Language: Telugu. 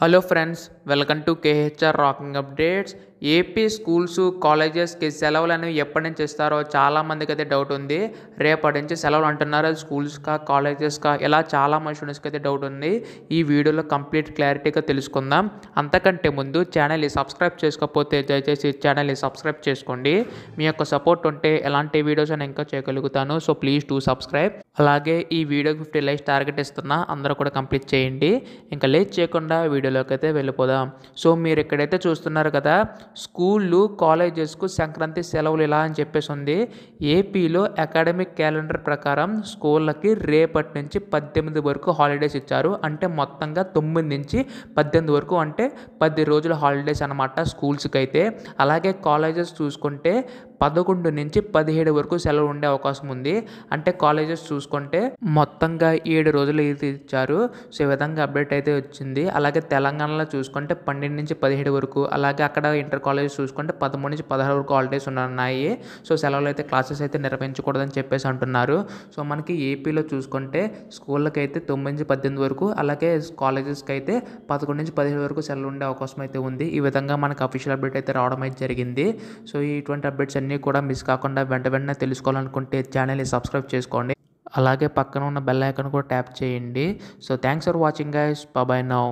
Hello friends, welcome to KHR Rocking Updates. AP schools కాలేజెస్కి సెలవులు అనేవి ఎప్పటి నుంచి ఇస్తారో చాలామందికి అయితే డౌట్ ఉంది రేపటి నుంచి సెలవులు అంటున్నారు స్కూల్స్కా కాలేజెస్కా ఇలా మంది స్టూడెంట్స్కి అయితే డౌట్ ఉంది ఈ వీడియోలో కంప్లీట్ క్లారిటీగా తెలుసుకుందాం అంతకంటే ముందు ఛానల్ని సబ్స్క్రైబ్ చేసుకోకపోతే దయచేసి ఛానల్ని సబ్స్క్రైబ్ చేసుకోండి మీ యొక్క సపోర్ట్ ఉంటే ఎలాంటి వీడియోస్ అని ఇంకా చేయగలుగుతాను సో ప్లీజ్ టు సబ్స్క్రైబ్ అలాగే ఈ వీడియోకి ఫిఫ్టీ లైక్స్ టార్గెట్ ఇస్తున్నా అందరూ కూడా కంప్లీట్ చేయండి ఇంకా లేట్ చేయకుండా వీడియోలోకి అయితే వెళ్ళిపోదాం సో మీరు ఇక్కడైతే చూస్తున్నారు కదా స్కూళ్ళు కాలేజెస్కు సంక్రాంతి సెలవులు ఇలా అని చెప్పేసి ఉంది ఏపీలో అకాడమిక్ క్యాలెండర్ ప్రకారం స్కూళ్ళకి రేపటి నుంచి పద్దెనిమిది వరకు హాలిడేస్ ఇచ్చారు అంటే మొత్తంగా తొమ్మిది నుంచి పద్దెనిమిది వరకు అంటే పది రోజుల హాలిడేస్ అనమాట స్కూల్స్కి అయితే అలాగే కాలేజెస్ చూసుకుంటే పదకొండు నుంచి పదిహేడు వరకు సెలవు ఉండే అవకాశం ఉంది అంటే కాలేజెస్ చూసుకుంటే మొత్తంగా ఏడు రోజులు అయితే ఇచ్చారు సో ఈ విధంగా అప్డేట్ అయితే వచ్చింది అలాగే తెలంగాణలో చూసుకుంటే పన్నెండు నుంచి పదిహేడు వరకు అలాగే అక్కడ ఇంటర్ ఇంటర్ కాలేజెస్ చూసుకుంటే పదమూడు నుంచి పదహారు వరకు హాలిడేస్ ఉన్నాయి సో సెలవులు అయితే క్లాసెస్ అయితే నిర్వహించకూడదని చెప్పేసి అంటున్నారు సో మనకి ఏపీలో చూసుకుంటే స్కూళ్ళకి అయితే తొమ్మిది నుంచి పద్దెనిమిది వరకు అలాగే కాలేజెస్కి అయితే పదకొండు నుంచి పదిహేను వరకు సెలవులు ఉండే అవకాశం అయితే ఉంది ఈ విధంగా మనకి అఫీషియల్ అప్డేట్ అయితే రావడం అయితే జరిగింది సో ఇటువంటి అప్డేట్స్ అన్నీ కూడా మిస్ కాకుండా వెంట వెంటనే తెలుసుకోవాలనుకుంటే ఛానల్ని సబ్స్క్రైబ్ చేసుకోండి అలాగే పక్కన ఉన్న బెల్ ఐకన్ కూడా ట్యాప్ చేయండి so thanks for watching guys bye now